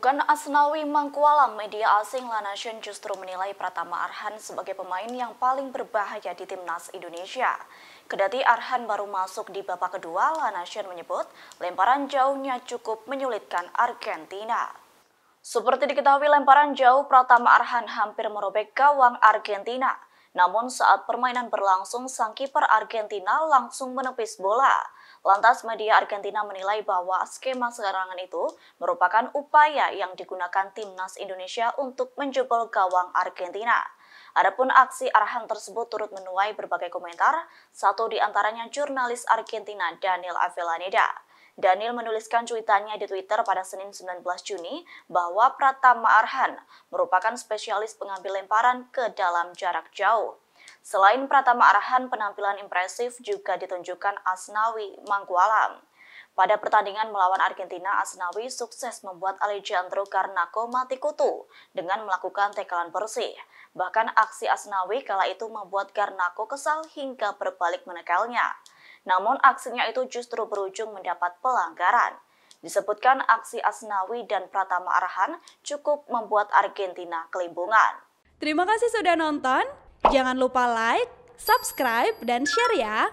Bukan Asnawi Mangkualam, media asing La Nation justru menilai Pratama Arhan sebagai pemain yang paling berbahaya di timnas Indonesia. Kedati Arhan baru masuk di babak kedua, La Nation menyebut lemparan jauhnya cukup menyulitkan Argentina. Seperti diketahui lemparan jauh Pratama Arhan hampir merobek gawang Argentina. Namun saat permainan berlangsung, sang kiper Argentina langsung menepis bola. Lantas media Argentina menilai bahwa skema serangan itu merupakan upaya yang digunakan timnas Indonesia untuk menjebol gawang Argentina. Adapun aksi arahan tersebut turut menuai berbagai komentar, satu di antaranya jurnalis Argentina Daniel Avellaneda. Daniel menuliskan cuitannya di Twitter pada Senin 19 Juni bahwa Pratama Arhan merupakan spesialis pengambil lemparan ke dalam jarak jauh. Selain Pratama Arhan, penampilan impresif juga ditunjukkan Asnawi Mangkualam. Pada pertandingan melawan Argentina, Asnawi sukses membuat Alejandro Karnako mati kutu dengan melakukan tekalan bersih. Bahkan aksi Asnawi kala itu membuat Karnako kesal hingga berbalik menekalnya. Namun aksinya itu justru berujung mendapat pelanggaran. Disebutkan aksi Asnawi dan Pratama arahan cukup membuat Argentina kelimbungan. Terima kasih sudah nonton. Jangan lupa like, subscribe, dan share ya.